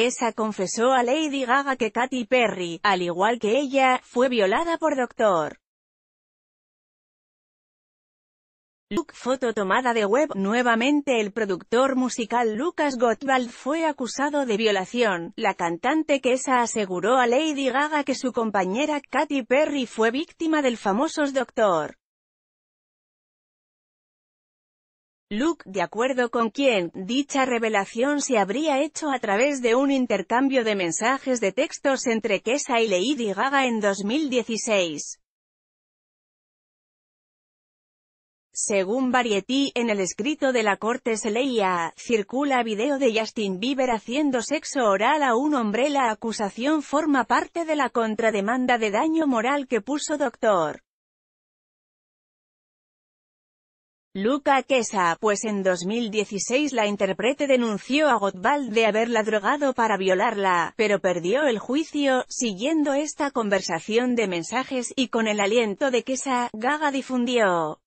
que confesó a Lady Gaga que Katy Perry, al igual que ella, fue violada por Dr. Luke foto tomada de web, nuevamente el productor musical Lucas Gottwald fue acusado de violación, la cantante que aseguró a Lady Gaga que su compañera Katy Perry fue víctima del famoso Doctor. Luke, de acuerdo con quien, dicha revelación se habría hecho a través de un intercambio de mensajes de textos entre Kesa y Lady Gaga en 2016. Según Variety, en el escrito de la corte se leía, circula video de Justin Bieber haciendo sexo oral a un hombre. La acusación forma parte de la contrademanda de daño moral que puso doctor. Luca Quesa, pues en 2016 la intérprete denunció a Gottwald de haberla drogado para violarla, pero perdió el juicio, siguiendo esta conversación de mensajes, y con el aliento de Quesa, Gaga difundió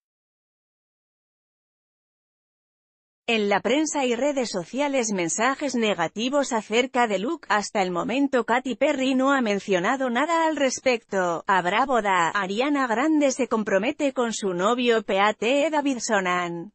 En la prensa y redes sociales mensajes negativos acerca de Luke, hasta el momento Katy Perry no ha mencionado nada al respecto. Habrá boda, Ariana Grande se compromete con su novio Pete Davidsonan.